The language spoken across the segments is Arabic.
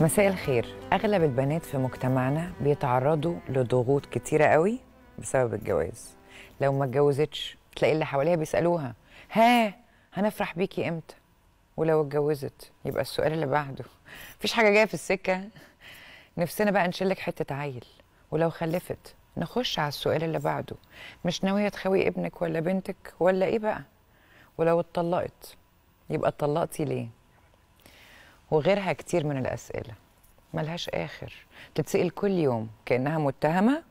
مساء الخير اغلب البنات في مجتمعنا بيتعرضوا لضغوط كتيره قوي بسبب الجواز لو ما اتجوزتش تلاقي اللي حواليها بيسالوها ها هنفرح بيكي امتى ولو اتجوزت يبقى السؤال اللي بعده مفيش حاجه جايه في السكه نفسنا بقى نشيلك حته عيل ولو خلفت نخش على السؤال اللي بعده مش ناويه تخوي ابنك ولا بنتك ولا ايه بقى ولو اتطلقت يبقى اتطلقتي ليه وغيرها كتير من الأسئلة ملهاش آخر تتسأل كل يوم كأنها متهمة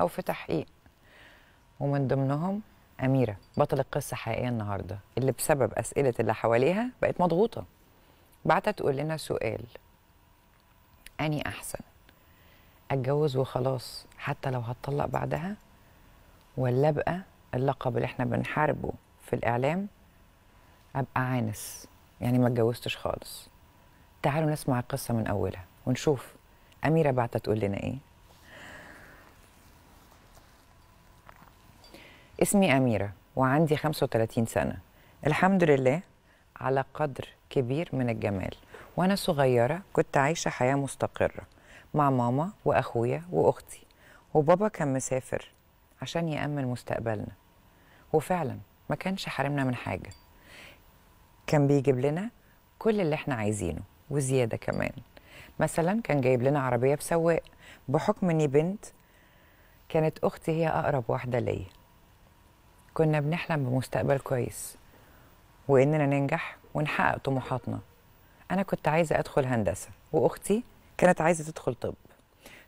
أو في تحقيق ومن ضمنهم أميرة بطل القصة حقيقية النهاردة اللي بسبب أسئلة اللي حواليها بقت مضغوطة بعتها تقول لنا سؤال أني أحسن أتجوز وخلاص حتى لو هتطلق بعدها ولا أبقى اللقب اللي احنا بنحاربه في الإعلام أبقى عانس يعني ما اتجوزتش خالص تعالوا نسمع القصة من أولها ونشوف أميرة بعتها تقول لنا إيه اسمي أميرة وعندي 35 سنة الحمد لله على قدر كبير من الجمال وأنا صغيرة كنت عايشة حياة مستقرة مع ماما وأخويا وأختي وبابا كان مسافر عشان يأمن مستقبلنا وفعلا ما كانش حرمنا من حاجة كان بيجيب لنا كل اللي احنا عايزينه وزياده كمان مثلا كان جايب لنا عربيه بسواق بحكم اني بنت كانت اختي هي اقرب واحده ليا كنا بنحلم بمستقبل كويس واننا ننجح ونحقق طموحاتنا انا كنت عايزه ادخل هندسه واختي كانت عايزه تدخل طب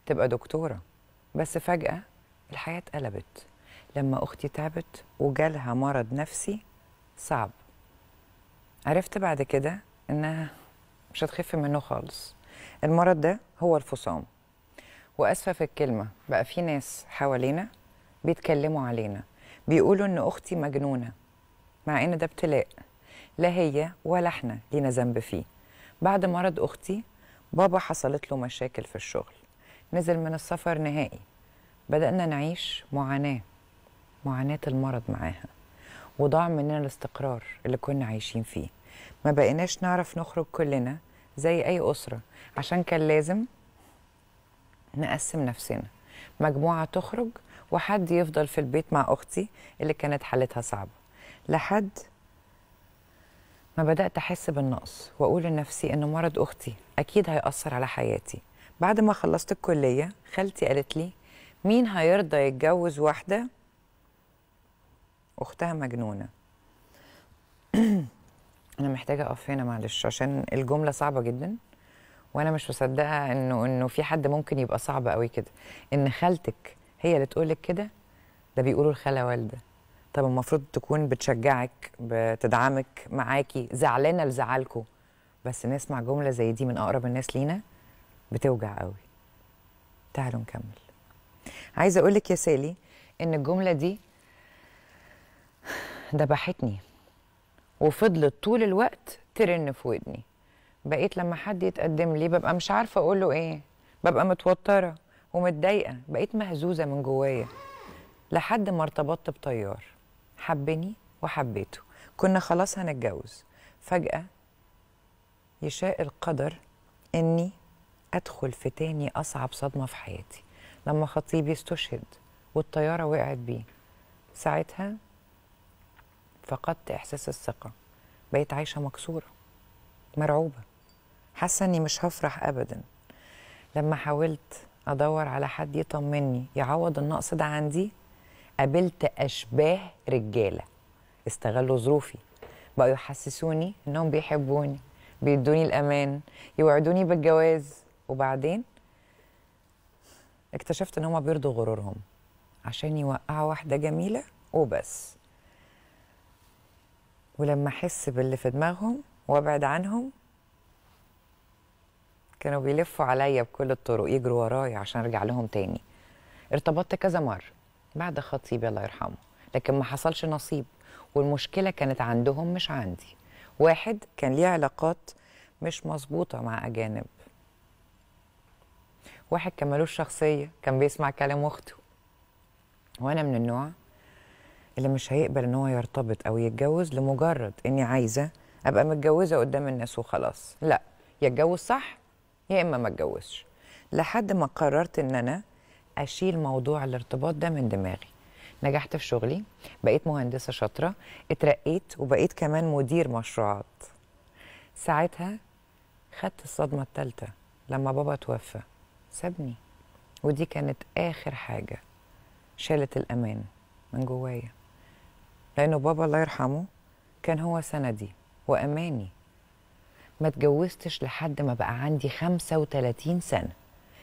تبقى دكتوره بس فجاه الحياه اتقلبت لما اختي تعبت وجالها مرض نفسي صعب عرفت بعد كده انها مش هتخف منه خالص المرض ده هو الفصام واسفه في الكلمه بقى في ناس حوالينا بيتكلموا علينا بيقولوا ان اختي مجنونه مع ان ده ابتلاء لا هي ولا احنا لينا ذنب فيه بعد مرض اختي بابا حصلت له مشاكل في الشغل نزل من السفر نهائي بدأنا نعيش معاناة معاناة المرض معاها وضاع مننا الاستقرار اللي كنا عايشين فيه ما بقيناش نعرف نخرج كلنا زي أي أسرة عشان كان لازم نقسم نفسنا مجموعة تخرج وحد يفضل في البيت مع أختي اللي كانت حالتها صعبة لحد ما بدأت أحس بالنقص وأقول لنفسي إن مرض أختي أكيد هيأثر على حياتي بعد ما خلصت الكلية خالتي قالت لي مين هيرضى يتجوز واحدة أختها مجنونة انا محتاجه اقف هنا معلش عشان الجمله صعبه جدا وانا مش مصدقه انه انه في حد ممكن يبقى صعب قوي كده ان خالتك هي اللي تقول لك كده ده بيقولوا الخاله والده طب المفروض تكون بتشجعك بتدعمك معاكي زعلانه لزعلكوا بس نسمع جمله زي دي من اقرب الناس لينا بتوجع قوي تعالوا نكمل عايزه اقول لك يا سالي ان الجمله دي ذبحتني وفضلت طول الوقت ترن في ودني بقيت لما حد يتقدم لي ببقى مش عارفه اقول له ايه ببقى متوتره ومتضايقه بقيت مهزوزه من جوايا لحد ما ارتبطت بطيار حبني وحبيته كنا خلاص هنتجوز فجاه يشاء القدر اني ادخل في تاني اصعب صدمه في حياتي لما خطيبي استشهد والطياره وقعت بيه ساعتها فقدت إحساس الثقة بقيت عايشة مكسورة مرعوبة حاسة إني مش هفرح أبدا لما حاولت أدور على حد يطمني يعوض النقص ده عندي قابلت أشباه رجالة استغلوا ظروفي بقوا يحسسوني إنهم بيحبوني بيدوني الأمان يوعدوني بالجواز وبعدين اكتشفت إن هما بيرضوا غرورهم عشان يوقعوا واحدة جميلة وبس ولما احس باللي في دماغهم وابعد عنهم كانوا بيلفوا عليا بكل الطرق يجروا ورايا عشان ارجع لهم تاني ارتبطت كذا مره بعد خطيبي الله يرحمه لكن ما حصلش نصيب والمشكله كانت عندهم مش عندي واحد كان ليه علاقات مش مظبوطه مع اجانب واحد كان ملوش شخصيه كان بيسمع كلام اخته وانا من النوع اللي مش هيقبل ان هو يرتبط او يتجوز لمجرد اني عايزه ابقى متجوزه قدام الناس وخلاص لا يا اتجوز صح يا اما ما اتجوزش لحد ما قررت ان انا اشيل موضوع الارتباط ده من دماغي نجحت في شغلي بقيت مهندسه شاطره اترقيت وبقيت كمان مدير مشروعات ساعتها خدت الصدمه الثالثه لما بابا توفى سابني ودي كانت اخر حاجه شالت الامان من جوايا لأنه بابا الله يرحمه كان هو سندي وأماني ما اتجوزتش لحد ما بقى عندي 35 سنة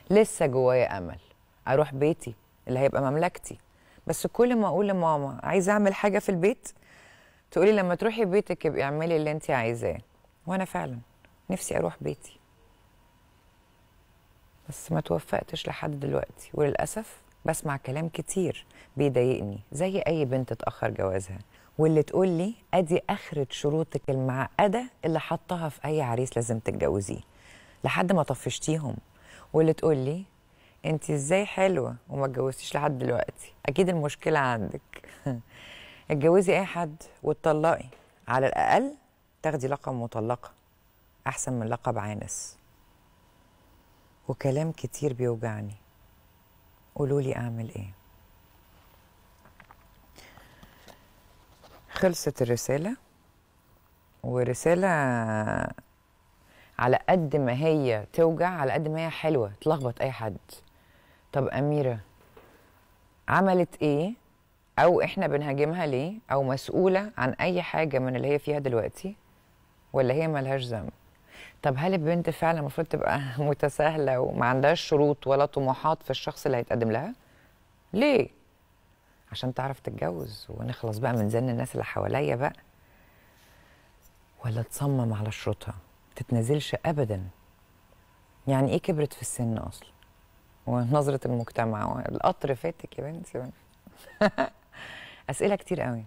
لسه جوايا أمل أروح بيتي اللي هيبقى مملكتي بس كل ما أقول لماما عايزة أعمل حاجة في البيت تقولي لما تروحي بيتك يبقي اعملي اللي أنت عايزاه وأنا فعلا نفسي أروح بيتي بس ما توفقتش لحد دلوقتي وللأسف بسمع كلام كتير بيضايقني زي اي بنت اتاخر جوازها واللي تقول لي ادي اخره شروطك المعقده اللي حطها في اي عريس لازم تتجوزيه لحد ما طفشتيهم واللي تقول لي انت ازاي حلوه وما اتجوزتيش لحد دلوقتي اكيد المشكله عندك اتجوزي اي حد واتطلقي على الاقل تاخدي لقب مطلقه احسن من لقب عانس وكلام كتير بيوجعني قولوا لي أعمل إيه خلصت الرسالة ورسالة على قد ما هي توجع على قد ما هي حلوة تلخبط أي حد طب أميرة عملت إيه أو إحنا بنهاجمها ليه أو مسؤولة عن أي حاجة من اللي هي فيها دلوقتي ولا هي ملهاش ذنب طب هل البنت فعلا المفروض تبقى متساهله وما عندهاش شروط ولا طموحات في الشخص اللي هيتقدم لها؟ ليه؟ عشان تعرف تتجوز ونخلص بقى من زن الناس اللي حواليا بقى ولا تصمم على شروطها ما تتنازلش ابدا يعني ايه كبرت في السن اصلا ونظره المجتمع القطر فاتك يا بنتي اسئله كتير قوي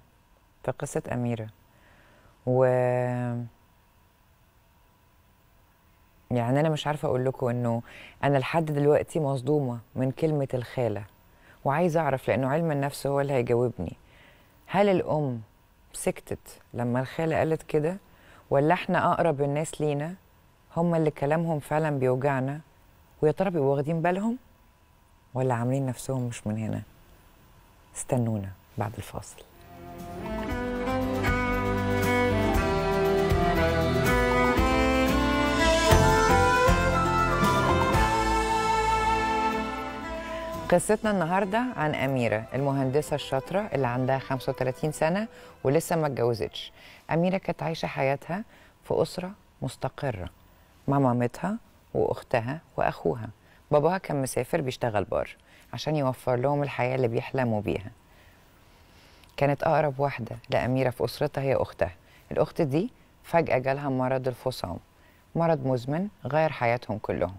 في قصه اميره و يعني انا مش عارفه اقول لكم انه انا لحد دلوقتي مصدومه من كلمه الخاله وعايزه اعرف لانه علم النفس هو اللي هيجاوبني هل الام سكتت لما الخاله قالت كده ولا احنا اقرب الناس لينا هم اللي كلامهم فعلا بيوجعنا ويا ترى بيبقوا واخدين بالهم ولا عاملين نفسهم مش من هنا استنونا بعد الفاصل قصتنا النهارده عن اميره المهندسه الشاطره اللي عندها 35 سنه ولسه ما اتجوزتش اميره كانت عايشه حياتها في اسره مستقره مع مامتها واختها واخوها باباها كان مسافر بيشتغل بار عشان يوفر لهم الحياه اللي بيحلموا بيها كانت اقرب واحده لاميره في اسرتها هي اختها الاخت دي فجاه جالها مرض الفصام مرض مزمن غير حياتهم كلهم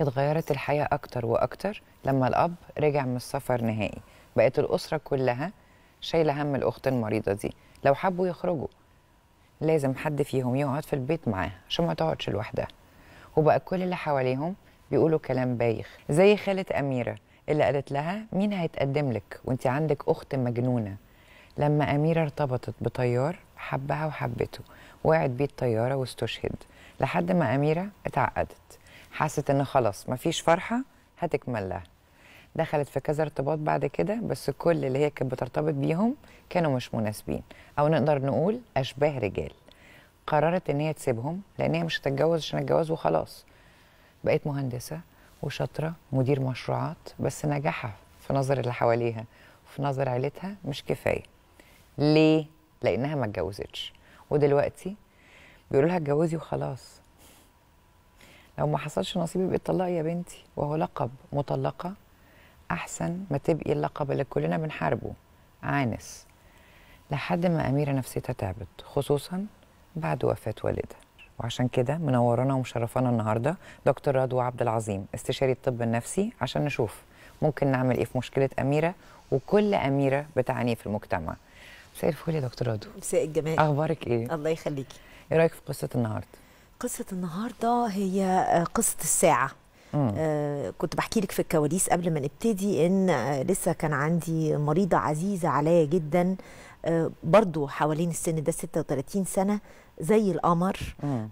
اتغيرت الحياة أكتر وأكتر لما الأب رجع من السفر نهائي بقت الأسرة كلها شايلة هم الأخت المريضة دي لو حبوا يخرجوا لازم حد فيهم يقعد في البيت معاها عشان ما تقعدش لوحدها وبقى كل اللي حواليهم بيقولوا كلام بايخ زي خالة أميرة اللي قالت لها مين هيتقدم لك وانت عندك أخت مجنونة لما أميرة ارتبطت بطيار حبها وحبته وقعت بيه الطيارة واستشهد لحد ما أميرة اتعقدت حست ان خلاص مفيش فرحه هتكمل لها دخلت في كذا ارتباط بعد كده بس كل اللي هي كانت بترتبط بيهم كانوا مش مناسبين او نقدر نقول اشباه رجال قررت ان هي تسيبهم لان هي مش هتتجوز عشان الجواز وخلاص بقيت مهندسه وشاطره مدير مشروعات بس نجاحها في نظر اللي حواليها وفي نظر عيلتها مش كفايه ليه لانها ما اتجوزتش ودلوقتي بيقولوا لها اتجوزي وخلاص لو ما حصلش نصيب يبقى اتطلقي يا بنتي وهو لقب مطلقه احسن ما تبقي اللقب اللي كلنا بنحاربه عانس لحد ما اميره نفسيتها تعبت خصوصا بعد وفاه والدها وعشان كده منورانا ومشرفانا النهارده دكتور رضوى عبد العظيم استشاري الطب النفسي عشان نشوف ممكن نعمل ايه في مشكله اميره وكل اميره بتعانيه في المجتمع مساء الفل يا دكتور رضوى مساء الجمال اخبارك ايه الله يخليكي ايه رايك في قصه النهارده قصة النهاردة هي آه، قصة الساعة آه كنت بحكي لك في الكواليس قبل ما نبتدي ان آه لسه كان عندي مريضة عزيزة عليا جدا آه برضو حوالين السن ده 36 سنة زي القمر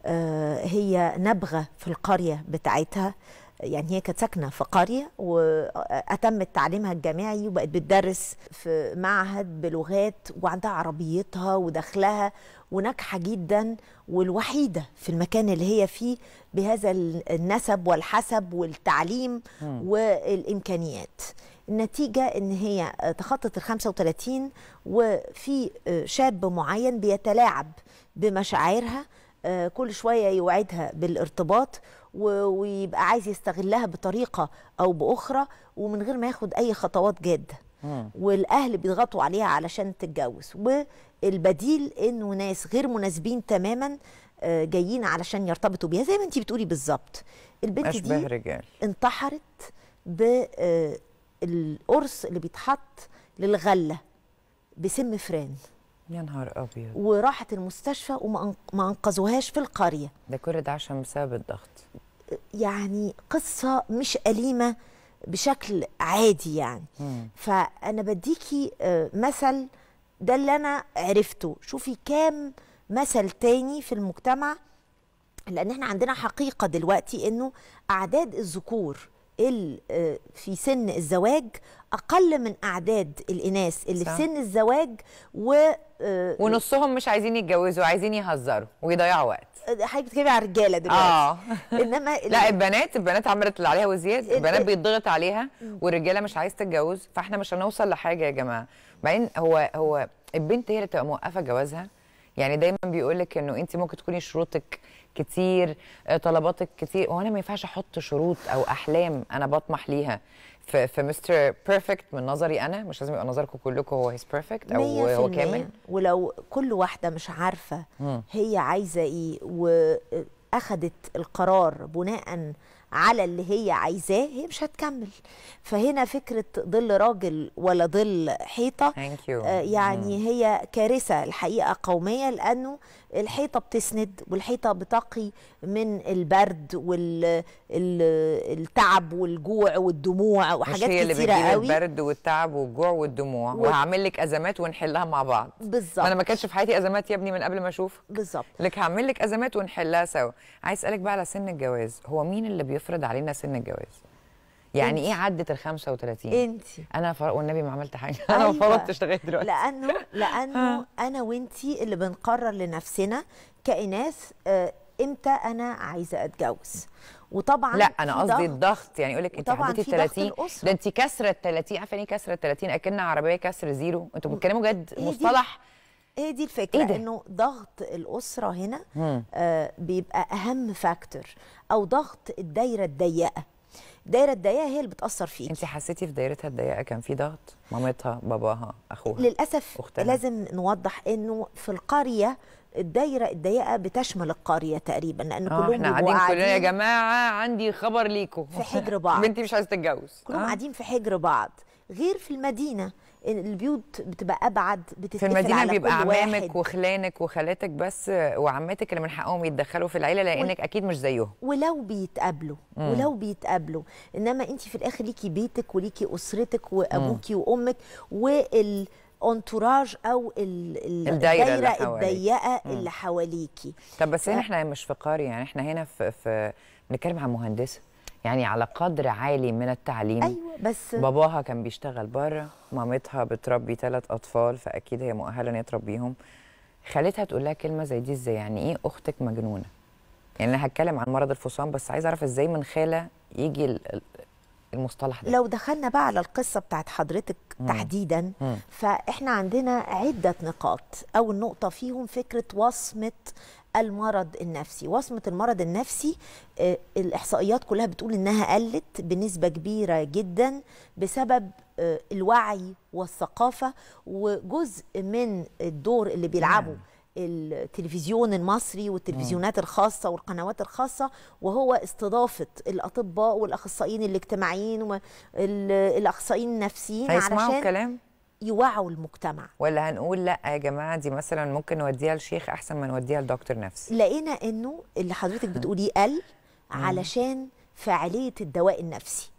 آه هي نبغة في القرية بتاعتها يعني هي كانت ساكنه في قريه واتمت تعليمها الجامعي وبقت بتدرس في معهد بلغات وعندها عربيتها ودخلها وناجحه جدا والوحيده في المكان اللي هي فيه بهذا النسب والحسب والتعليم والامكانيات النتيجة إن هي آه، تخطط ال 35 وفي آه، شاب معين بيتلاعب بمشاعرها آه، كل شوية يوعدها بالارتباط ويبقى عايز يستغلها بطريقة أو بأخرى ومن غير ما ياخد أي خطوات جادة والاهل بيضغطوا عليها علشان تتجوز والبديل انه ناس غير مناسبين تماما آه، جايين علشان يرتبطوا بيها زي ما انت بتقولي بالظبط البنت دي رجال. انتحرت بالقرص آه، اللي بيتحط للغله بسم فران يا نهار ابيض وراحت المستشفى وما انقذوهاش في القريه ده كل ده عشان بسبب الضغط يعني قصه مش اليمه بشكل عادي يعني مم. فانا بديكي آه، مثل ده اللي انا عرفته شوفي كام مثل تاني في المجتمع لان احنا عندنا حقيقه دلوقتي انه اعداد الذكور آه، في سن الزواج اقل من اعداد الاناث اللي صح. في سن الزواج و آه، ونصهم مش عايزين يتجوزوا عايزين يهزروا ويضيعوا وقت آه، حضرتك بتتكلمي على الرجاله دلوقتي اه انما لا البنات البنات عملت اللي عليها وزياده البنات بيتضغط عليها والرجاله مش عايز تتجوز فاحنا مش هنوصل لحاجه يا جماعه بعدين هو هو البنت هي اللي تبقى موقفه جوازها يعني دايما بيقول لك انه انت ممكن تكوني شروطك كتير آه، طلباتك كتير وانا ما ينفعش احط شروط او احلام انا بطمح ليها في مستر بيرفكت من نظري انا مش لازم يبقى نظركم كلكم هو هيز بيرفكت او هو كامل ولو كل واحده مش عارفه هي عايزه ايه واخدت القرار بناء على اللي هي عايزاه هي مش هتكمل فهنا فكره ظل راجل ولا ظل حيطه آه يعني هي كارثه الحقيقه قوميه لانه الحيطه بتسند والحيطه بتقي من البرد والتعب والجوع والدموع وحاجات كتيره اللي قوي البرد والتعب والجوع والدموع و... وهعمل لك ازمات ونحلها مع بعض بالظبط انا ما كانش في حياتي ازمات يا ابني من قبل ما اشوف بالظبط لك هعمل لك ازمات ونحلها سوا عايز اسالك بقى على سن الجواز هو مين اللي بيفرض علينا سن الجواز يعني انت. ايه عدت ال 35 انت انا فرق والنبي ما عملت حاجه انا ما فرطتش لغايه دلوقتي لانه لانه انا وانت اللي بنقرر لنفسنا كاناث آه امتى انا عايزه اتجوز وطبعا لا انا قصدي الضغط يعني يقول لك انت عديتي 30 ده انت كسره ال 30 عارفه يعني إيه كسره ال 30 اكنها عربيه كسر زيرو انتوا بتتكلموا جد إيه مصطلح هي دي الفكره إيه انه ضغط الاسره هنا آه بيبقى اهم فاكتور او ضغط الدايره الضيقه الدايره الضيقه هي اللي بتاثر فيك انت حسيتي في دايرتها الضيقه كان في ضغط مامتها باباها اخوها للاسف أختها. لازم نوضح انه في القريه الدايره الضيقه بتشمل القريه تقريبا لان آه، كلهم احنا قاعدين كلنا يا جماعه عندي خبر ليكم في حجر بعض بنتي مش عايزه تتجوز كلهم آه. قاعدين في حجر بعض غير في المدينه البيوت بتبقى ابعد بتتقفل في المدينه على بيبقى عمامك وخلانك وخالاتك بس وعماتك اللي من حقهم يتدخلوا في العيله لانك و... اكيد مش زيهم ولو بيتقابلوا مم. ولو بيتقابلوا انما انت في الاخر ليكي بيتك وليكي اسرتك وابوكي مم. وامك وال انتوراج او الدايره, الدايرة الضيقه اللي حواليكي طب بس هنا احنا مش في قريه يعني احنا هنا في, في بنتكلم عن مهندسه يعني على قدر عالي من التعليم ايوه بس باباها كان بيشتغل بره مامتها بتربي ثلاث اطفال فاكيد هي مؤهله ان هي تربيهم خالتها تقول لها كلمه زي دي ازاي يعني ايه اختك مجنونه يعني انا هتكلم عن مرض الفصام بس عايز اعرف ازاي من خاله يجي المصطلح ده لو دخلنا بقى على القصه بتاعت حضرتك مم. تحديدا مم. فاحنا عندنا عده نقاط اول نقطه فيهم فكره وصمه المرض النفسي وصمة المرض النفسي آه، الإحصائيات كلها بتقول إنها قلت بنسبة كبيرة جدا بسبب آه، الوعي والثقافة وجزء من الدور اللي بيلعبه التلفزيون المصري والتلفزيونات الخاصه والقنوات الخاصه وهو استضافه الاطباء والاخصائيين الاجتماعيين والاخصائيين النفسيين علشان كلام يوعوا المجتمع ولا هنقول لا يا جماعه دي مثلا ممكن نوديها لشيخ احسن ما نوديها لدكتور نفسي لقينا انه اللي حضرتك بتقوليه قل علشان فاعليه الدواء النفسي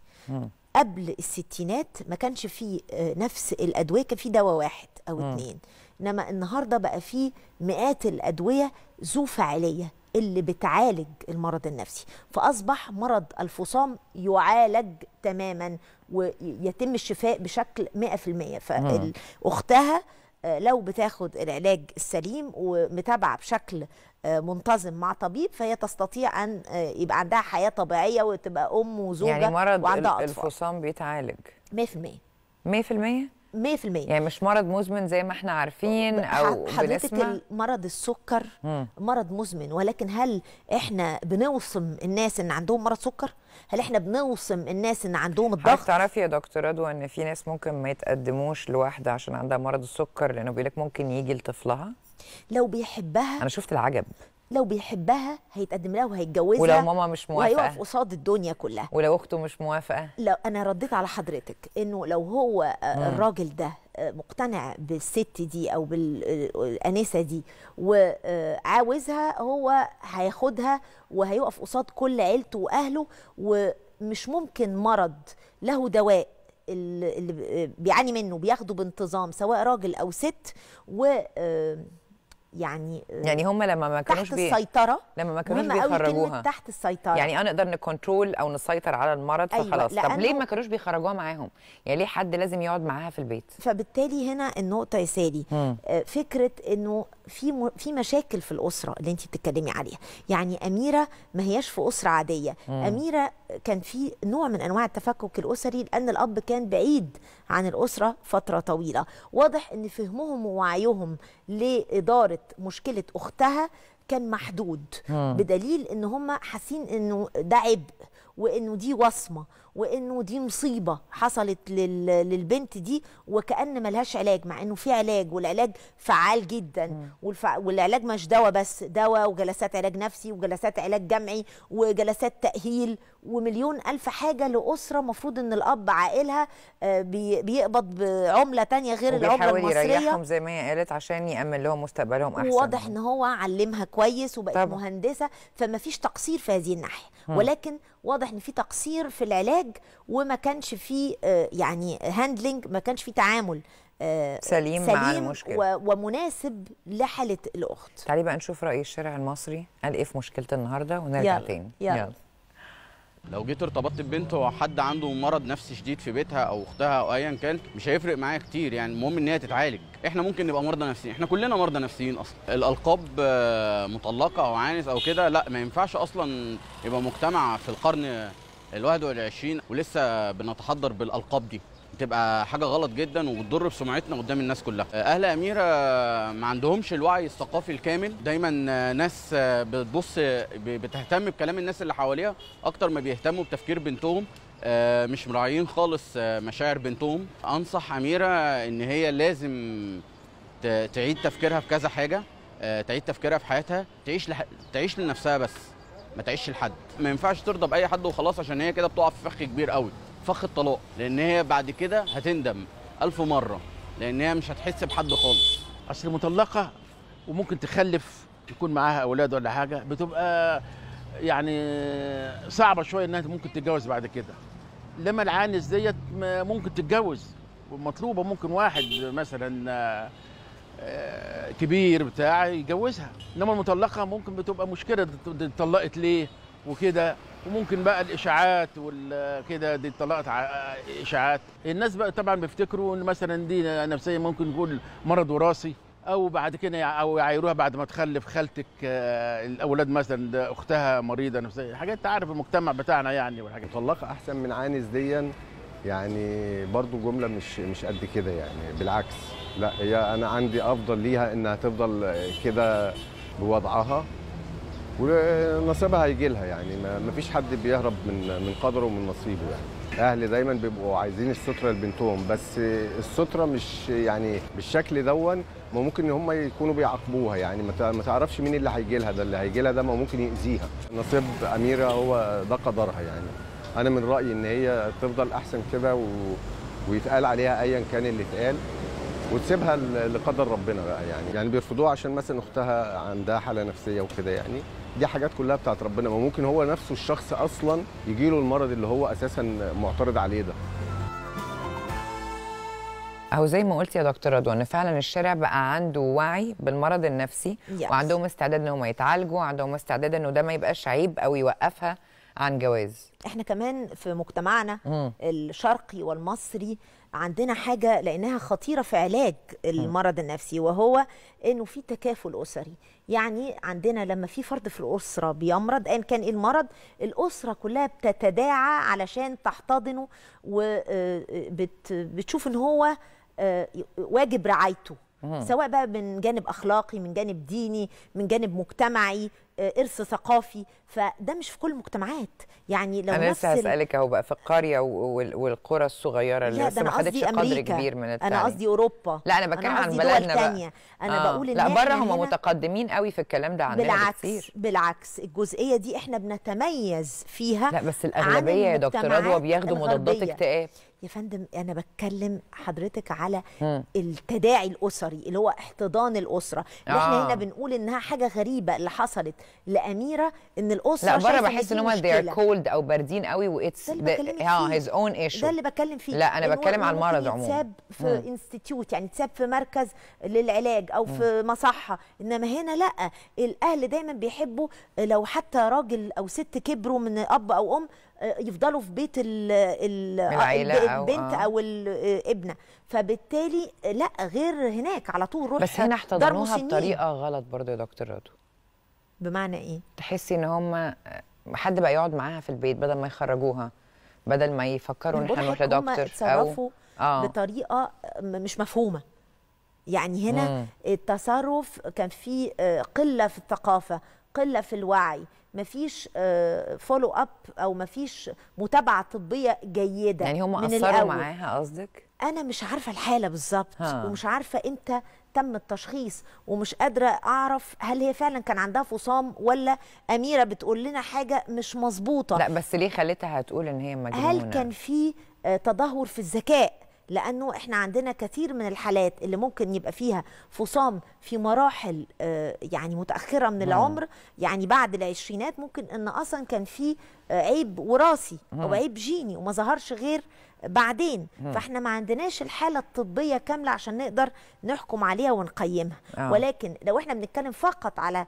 قبل الستينات ما كانش فيه آه، نفس الادويه كان فيه دواء واحد او اتنين انما النهارده بقى في مئات الادويه ذو فاعليه اللي بتعالج المرض النفسي فاصبح مرض الفصام يعالج تماما ويتم الشفاء بشكل 100% فاختها آه، لو بتاخد العلاج السليم ومتابعه بشكل آه، منتظم مع طبيب فهي تستطيع ان آه، يبقى عندها حياه طبيعيه وتبقى ام وزوجه يعني مرض وعندها اطفال الفصام بيتعالج 100% 100% 100% يعني مش مرض مزمن زي ما احنا عارفين او حضرتك مرض السكر مرض مزمن ولكن هل احنا بنوصم الناس ان عندهم مرض سكر هل احنا بنوصم الناس ان عندهم الضغط تعرفي يا دكتور رضوى ان في ناس ممكن ما يتقدموش لواحده عشان عندها مرض السكر لانه بيقول لك ممكن يجي لطفلها لو بيحبها انا شفت العجب لو بيحبها هيتقدم لها وهيتجوزها ولو ماما مش موافقه وهيقف قصاد الدنيا كلها ولو اخته مش موافقه لو انا رديت على حضرتك انه لو هو آه، مم. الراجل ده آه، مقتنع بالست دي او بالانسه آه، دي وعاوزها هو هياخدها وهيقف قصاد كل عيلته واهله ومش ممكن مرض له دواء اللي بيعاني منه بياخده بانتظام سواء راجل او ست و يعني آه، يعني هم لما ما كانوش تحت السيطره لما ما كانوش بيخرجوها تحت السيطره يعني انا اقدر نكنترول او نسيطر على المرض أيوة فخلاص طب ليه ما كانوش بيخرجوها معاهم يعني ليه حد لازم يقعد معاها في البيت فبالتالي هنا النقطه يا سالي آه، فكره انه في م... في مشاكل في الاسره اللي انت بتتكلمي عليها يعني اميره ما هياش في اسره عاديه مم. اميره كان في نوع من انواع التفكك الاسري لان الاب كان بعيد عن الاسره فتره طويله واضح ان فهمهم ووعيهم لاداره مشكله اختها كان محدود مم. بدليل ان هم حاسين انه ده عبء وانه دي وصمه وانه دي مصيبه حصلت لل... للبنت دي وكان ملهاش علاج مع انه في علاج والعلاج فعال جدا والف... والعلاج مش دواء بس دواء وجلسات علاج نفسي وجلسات علاج جمعي وجلسات تاهيل ومليون ألف حاجة لأسرة مفروض إن الأب عائلها آه، بيقبض بعملة تانية غير العملة المصرية وبيحاول يريحهم زي ما هي قالت عشان يأمن لهم مستقبلهم أحسن وواضح إن هو علمها كويس وبقت طبعا. مهندسة فما فيش تقصير في هذه الناحية ولكن واضح إن في تقصير في العلاج وما كانش في آه، يعني هاندلنج ما كانش في تعامل سليم, آه، سليم مع المشكله ومناسب لحاله الاخت تعالي بقى نشوف راي الشارع المصري قال ايه في مشكله النهارده ونرجع يلا تاني يلا, يلا. لو جيت ارتبطت ببنت او حد عنده مرض نفسي شديد في بيتها او اختها او ايا كان مش هيفرق معايا كتير يعني المهم ان هي تتعالج احنا ممكن نبقى مرضى نفسيين احنا كلنا مرضى نفسيين اصلا الالقاب آه، مطلقه او عانس او كده لا ما ينفعش اصلا يبقى مجتمع في القرن ال21 ولسه بنتحضر بالالقاب دي تبقى حاجه غلط جدا وتضر بسمعتنا قدام الناس كلها اهل اميره ما عندهمش الوعي الثقافي الكامل دايما ناس بتبص بتهتم بكلام الناس اللي حواليها اكتر ما بيهتموا بتفكير بنتهم آه، مش مراعيين خالص آه، مشاعر بنتهم انصح اميره ان هي لازم تعيد تفكيرها في كذا حاجه آه، تعيد تفكيرها في حياتها تعيش لح... تعيش لنفسها بس ما تعيش لحد ما ينفعش ترضى باي حد وخلاص عشان هي كده بتقع في فخ كبير قوي فخ الطلاق لان هي بعد كده هتندم ألف مره لان هي مش هتحس بحد خالص اصل المطلقه وممكن تخلف يكون معاها اولاد ولا حاجه بتبقى يعني صعبه شويه انها ممكن تتجوز بعد كده لما العانس ديت ممكن تتجوز ومطلوبه ممكن واحد مثلا آه، كبير بتاع يتجوزها انما المطلقه ممكن بتبقى مشكله اتطلقت ليه وكده وممكن بقى الاشاعات وكده دي طلعت اشاعات الناس بقى طبعا بيفتكروا ان مثلا دي نفسيه ممكن يكون مرض وراثي او بعد كده او يعايروها بعد ما تخلف خالتك آه، الاولاد مثلا ده اختها مريضه نفسيه حاجات انت عارف المجتمع بتاعنا يعني والحاجات مطلقه احسن من عانس ديا يعني برضو جمله مش مش قد كده يعني بالعكس لا هي انا عندي افضل ليها انها تفضل كده بوضعها ونصيبها هيجي لها يعني ما فيش حد بيهرب من من قدره ومن نصيبه يعني اهل دايما بيبقوا عايزين الستره لبنتهم بس الستره مش يعني بالشكل دون ما ممكن ان هم يكونوا بيعاقبوها يعني ما تعرفش مين اللي هيجي لها ده اللي هيجي لها ده ما ممكن ياذيها نصيب اميره هو ده قدرها يعني انا من رايي ان هي تفضل احسن كده و... ويتقال عليها ايا كان اللي اتقال وتسيبها لقدر ربنا بقى يعني يعني بيرفضوها عشان مثلا اختها عندها حاله نفسيه وكده يعني دي حاجات كلها بتاعت ربنا ما ممكن هو نفسه الشخص اصلا يجي له المرض اللي هو اساسا معترض عليه ده اهو زي ما قلت يا دكتور رضوان فعلا الشارع بقى عنده وعي بالمرض النفسي yes. وعندهم استعداد ان هم يتعالجوا وعندهم استعداد انه ده ما يبقاش عيب او يوقفها عن جواز احنا كمان في مجتمعنا الشرقي والمصري عندنا حاجه لانها خطيره في علاج المرض النفسي وهو انه في تكافل اسري يعني عندنا لما في فرد في الاسره بيمرض ان كان ايه المرض الاسره كلها بتتداعى علشان تحتضنه وبتشوف آه، آه، ان هو آه، واجب رعايته سواء بقى من جانب اخلاقي من جانب ديني من جانب مجتمعي ارث ثقافي فده مش في كل المجتمعات يعني لو انا لسه هسالك اهو بقى في القريه والقرى الصغيره اللي لسه ما خدتش قدر كبير من التعليم انا قصدي اوروبا لا انا بتكلم عن بلدنا بقى انا آه. بقول لا بره هم متقدمين قوي في الكلام ده عندنا بالعكس كتير. بالعكس الجزئيه دي احنا بنتميز فيها لا بس الاغلبيه يا دكتور رضوى بياخدوا مضادات اكتئاب يا فندم انا بتكلم حضرتك على التداعي الاسري اللي هو احتضان الاسره اللي احنا هنا آه. بنقول انها حاجه غريبه اللي حصلت لاميره ان الاسره لا بره بحس ان هم ار كولد او باردين قوي واتس اه هيز اون ايشو ده اللي بتكلم آه، فيه لا انا بتكلم على المرض عموما يتساب في انستيتيوت يعني اتساب في مركز للعلاج او في مصحه انما هنا لا الاهل دايما بيحبوا لو حتى راجل او ست كبروا من اب او ام يفضلوا في بيت الـ ال آه، البنت آه. او, أو الابنه فبالتالي لا غير هناك على طول روح بس هنا احتضنوها بطريقه غلط برضو يا دكتور رضو بمعنى ايه تحسي ان هم حد بقى يقعد معاها في البيت بدل ما يخرجوها بدل ما يفكروا ان احنا نروح لدكتور او آه. بطريقه مش مفهومه يعني هنا مم. التصرف كان في آه، قله في الثقافه قله في الوعي مفيش فولو آه، اب او مفيش متابعه طبيه جيده يعني هم اثروا معاها قصدك انا مش عارفه الحاله بالظبط ومش عارفه امتى تم التشخيص ومش قادره اعرف هل هي فعلا كان عندها فصام ولا اميره بتقول لنا حاجه مش مظبوطه لا بس ليه خلتها هتقول ان هي مجنونه هل كان في آه، تدهور في الذكاء لانه احنا عندنا كثير من الحالات اللي ممكن يبقى فيها فصام في مراحل آه، يعني متاخره من نعم. العمر يعني بعد العشرينات ممكن ان اصلا كان في آه، عيب وراثي او عيب جيني وما ظهرش غير بعدين فاحنا ما عندناش الحاله الطبيه كامله عشان نقدر نحكم عليها ونقيمها آه. ولكن لو احنا بنتكلم فقط على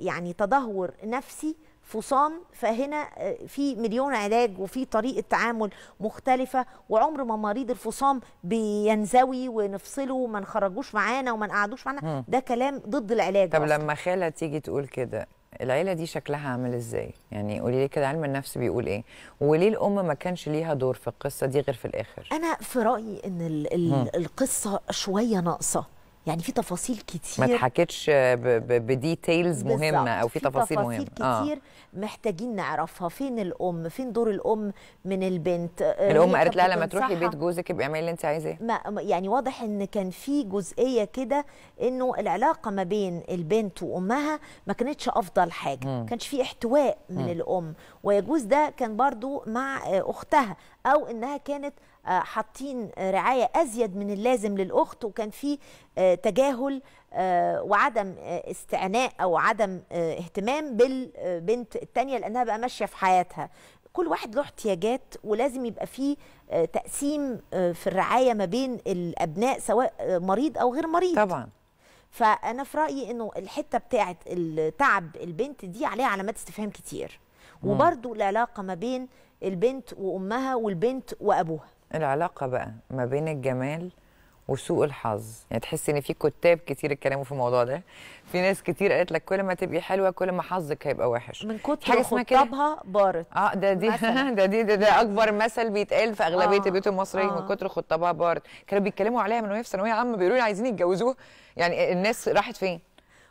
يعني تدهور نفسي فصام فهنا آه، في مليون علاج وفي طريقه تعامل مختلفه وعمر ما مريض الفصام بينزوي ونفصله وما نخرجوش معانا وما نقعدوش معانا ده كلام ضد العلاج طب لما خاله تيجي تقول كده العيله دي شكلها عامل ازاي يعني قولي لي كده علم النفس بيقول ايه وليه الام ما كانش ليها دور في القصه دي غير في الاخر انا في رايي ان القصه شويه ناقصه يعني في تفاصيل كتير ما اتحكتش بديتيلز مهمه او في, في تفاصيل, تفاصيل مهمه آه. كتير آه. محتاجين نعرفها فين الام فين دور الام من البنت آه، الام قالت لها لما تروحي بيت جوزك ابقي اعملي اللي انت عايزاه يعني واضح ان كان في جزئيه كده انه العلاقه ما بين البنت وامها ما كانتش افضل حاجه ما كانش في احتواء من م. الام ويجوز ده كان برضو مع اختها او انها كانت آه، حاطين رعايه ازيد من اللازم للاخت وكان في آه، تجاهل آه، وعدم استعناء او عدم اهتمام بالبنت الثانيه لانها بقى ماشيه في حياتها كل واحد له احتياجات ولازم يبقى فيه تقسيم في الرعايه ما بين الابناء سواء مريض او غير مريض طبعا فانا في رايي انه الحته بتاعه تعب البنت دي عليها علامات استفهام كتير وبرده العلاقه ما بين البنت وامها والبنت وابوها العلاقه بقى ما بين الجمال وسوء الحظ يعني تحس ان في كتاب كتير اتكلموا في الموضوع ده في ناس كتير قالت لك كل ما تبقي حلوه كل ما حظك هيبقى وحش من كتر خطابها بارت اه ده دي ده دي ده, ده يعني اكبر مثل بيتقال في اغلبيه آه البيوت المصري آه من كتر خطابها بارت كانوا بيتكلموا عليها من وهي في ثانويه عامه بيقولوا لي عايزين يتجوزوها يعني الناس راحت فين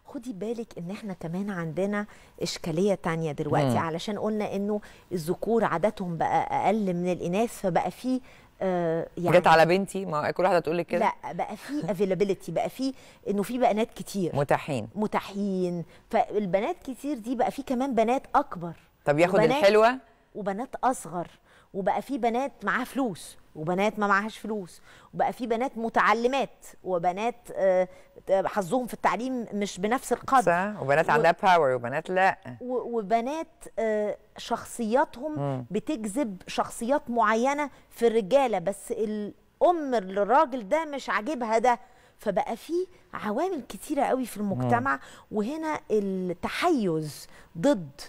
خدي بالك ان احنا كمان عندنا اشكاليه تانية دلوقتي مم. علشان قلنا انه الذكور عاداتهم بقى اقل من الاناث فبقى في آه يعني جت على بنتي ما كل واحده تقول لك كده لا بقى في افيلابيلتي بقى في انه في بنات كتير متاحين متاحين فالبنات كتير دي بقى في كمان بنات اكبر طب ياخد الحلوه وبنات اصغر وبقى في بنات معاها فلوس وبنات ما معهاش فلوس وبقى في بنات متعلمات وبنات آه، حظهم في التعليم مش بنفس القدر صح وبنات عندها باور وبنات لا وبنات آه، شخصياتهم بتجذب شخصيات معينه في الرجاله بس الام للراجل ده مش عاجبها ده فبقى في عوامل كتيره قوي في المجتمع وهنا التحيز ضد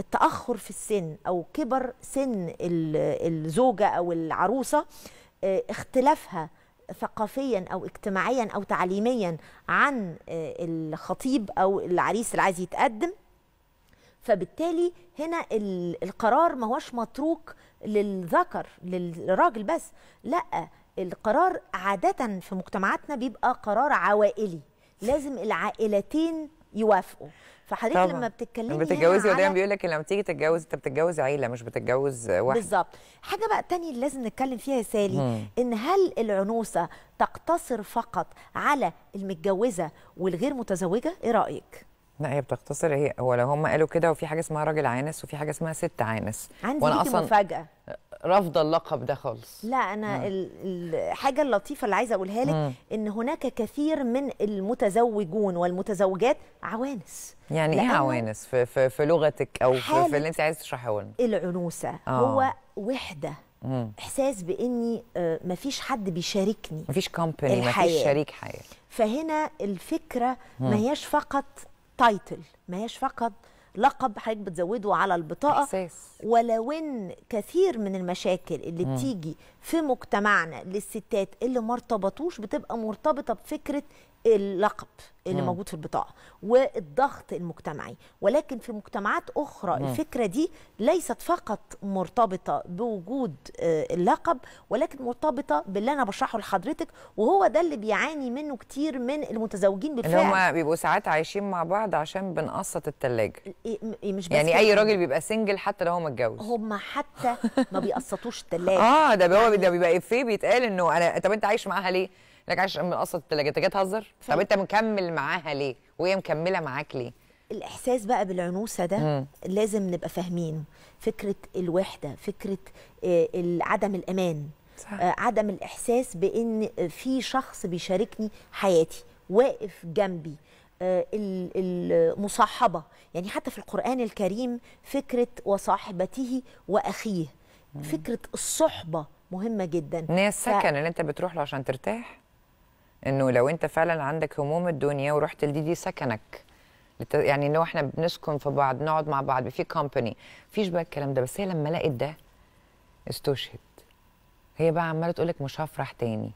التاخر في السن او كبر سن الزوجه او العروسه آه، اختلافها ثقافيا او اجتماعيا او تعليميا عن آه، الخطيب او العريس اللي عايز يتقدم فبالتالي هنا القرار ما هوش متروك للذكر للراجل بس لا القرار عاده في مجتمعاتنا بيبقى قرار عوائلي لازم العائلتين يوافقوا فحضرتك لما بتتكلمي لما بتتجوزي ودايما على... بيقول لك لما تيجي تتجوز انت بتتجوز عيله مش بتتجوز واحد بالظبط حاجه بقى تانية اللي لازم نتكلم فيها يا سالي مم. ان هل العنوسه تقتصر فقط على المتجوزه والغير متزوجه ايه رايك لا هي بتختصر هي هو لو هم قالوا كده وفي حاجه اسمها راجل عانس وفي حاجه اسمها ست عانس عندي وانا اصلا مفاجاه رافضه اللقب ده خالص لا انا نعم. ال... الحاجه اللطيفه اللي عايزه اقولها لك مم. ان هناك كثير من المتزوجون والمتزوجات عوانس يعني ايه عوانس في, في, في لغتك او في, في اللي انت عايز تشرحه لنا العنوسه آه. هو وحده مم. احساس باني آه، مفيش حد بيشاركني مفيش كومباني مفيش شريك حياه فهنا الفكره مم. ما هياش فقط تايتل ما هيش فقط لقب حضرتك بتزوده على البطاقه إحساس. ولو ان كثير من المشاكل اللي م. بتيجي في مجتمعنا للستات اللي ما ارتبطوش بتبقى مرتبطه بفكره اللقب اللي مم. موجود في البطاقه والضغط المجتمعي ولكن في مجتمعات اخرى مم. الفكره دي ليست فقط مرتبطه بوجود آه، اللقب ولكن مرتبطه باللي انا بشرحه لحضرتك وهو ده اللي بيعاني منه كتير من المتزوجين بالفعل اللي هم بيبقوا ساعات عايشين مع بعض عشان بنقسط الثلاجه إيه، إيه، مش بس يعني اي راجل بيبقى سنجل حتى لو هو متجوز هم حتى ما بيقسطوش الثلاجه اه ده هو يعني ده بيبقى فيه بيتقال انه انا طب انت عايش معاها ليه انك عايش من قصه الثلاجه انت جاي تهزر طب انت مكمل معاها ليه وهي مكمله معاك ليه الاحساس بقى بالعنوسه ده مم. لازم نبقى فاهمينه فكره الوحده فكره آه، عدم الامان صح. آه، عدم الاحساس بان في شخص بيشاركني حياتي واقف جنبي آه، المصاحبه يعني حتى في القران الكريم فكره وصاحبته واخيه مم. فكره الصحبه مهمه جدا ان هي السكن ف... اللي انت بتروح له عشان ترتاح انه لو انت فعلا عندك هموم الدنيا ورحت دي سكنك يعني لو احنا بنسكن في بعض نقعد مع بعض في كومباني مفيش بقى الكلام ده بس هي لما لقت ده استشهد هي بقى عماله تقول لك مش هفرح تاني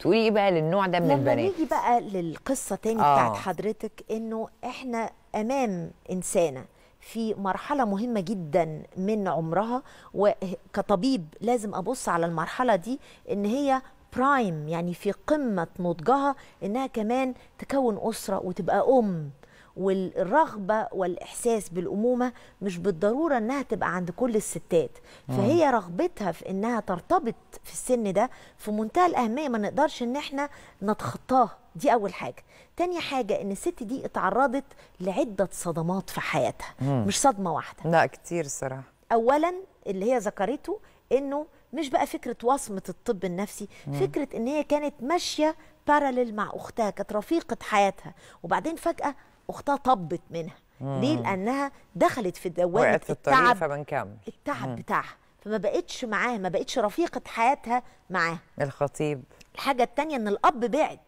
تقولي ايه بقى للنوع ده من لما نيجي بقى للقصه تاني آه. بتاعت حضرتك انه احنا امام انسانه في مرحلة مهمة جدا من عمرها وكطبيب لازم أبص على المرحلة دي إن هي برايم يعني في قمه نضجها انها كمان تكون اسره وتبقى ام والرغبة والإحساس بالأمومة مش بالضرورة أنها تبقى عند كل الستات آه. فهي رغبتها في أنها ترتبط في السن ده في منتهى الأهمية ما نقدرش أن احنا نتخطاه دي أول حاجة تاني حاجة أن الست دي اتعرضت لعدة صدمات في حياتها مم. مش صدمة واحدة لا كتير الصراحة أولا اللي هي ذكرته أنه مش بقى فكره وصمه الطب النفسي مم. فكره ان هي كانت ماشيه باراليل مع اختها كانت رفيقه حياتها وبعدين فجاه اختها طبت منها مم. ليه لانها دخلت في دوامه التعب فبنكمل التعب مم. بتاعها فما بقتش معاه ما بقتش رفيقه حياتها معاه الخطيب الحاجه الثانيه ان الاب بعد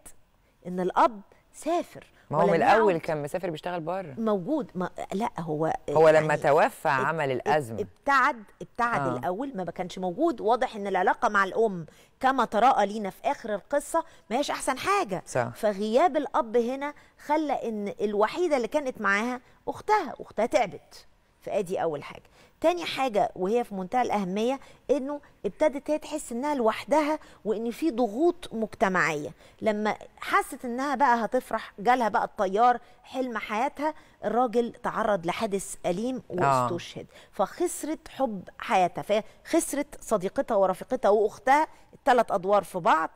ان الاب سافر ما هو من الاول كان مسافر بيشتغل بره موجود ما لا هو هو لما يعني توفى عمل الازمه ابتعد ابتعد آه. الاول ما كانش موجود واضح ان العلاقه مع الام كما تراءى لينا في اخر القصه ما هيش احسن حاجه صح. فغياب الاب هنا خلى ان الوحيده اللي كانت معاها اختها اختها تعبت فادي اول حاجه تاني حاجه وهي في منتهى الاهميه انه ابتدت هي تحس انها لوحدها وان في ضغوط مجتمعيه لما حست انها بقى هتفرح جالها بقى الطيار حلم حياتها الراجل تعرض لحادث اليم آه. واستشهد فخسرت حب حياتها فخسرت صديقتها ورفيقتها واختها الثلاث ادوار في بعض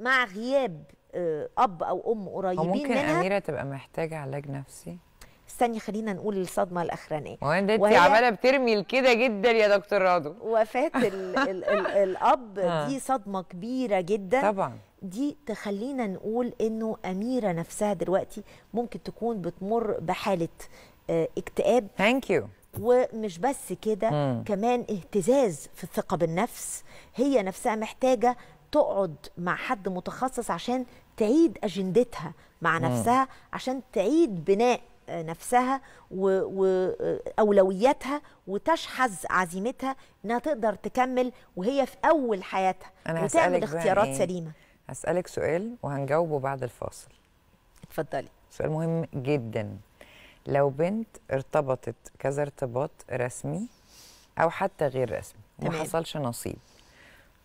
مع غياب آه، اب او ام قريبين ممكن منها ممكن اميره تبقى محتاجه علاج نفسي استني خلينا نقول الصدمه الاخرانيه وانت انت عماله بترمي الكده جدا يا دكتور رادو وفاه الاب آه. دي صدمه كبيره جدا طبعا دي تخلينا نقول انه اميره نفسها دلوقتي ممكن تكون بتمر بحاله آه، اكتئاب ثانك يو ومش بس كده كمان اهتزاز في الثقه بالنفس هي نفسها محتاجه تقعد مع حد متخصص عشان تعيد اجندتها مع نفسها عشان تعيد بناء نفسها واولوياتها وتشحذ عزيمتها انها تقدر تكمل وهي في اول حياتها أنا وتعمل اختيارات إيه؟ سليمه هسالك سؤال وهنجاوبه بعد الفاصل اتفضلي سؤال مهم جدا لو بنت ارتبطت كذا ارتباط رسمي او حتى غير رسمي وما حصلش نصيب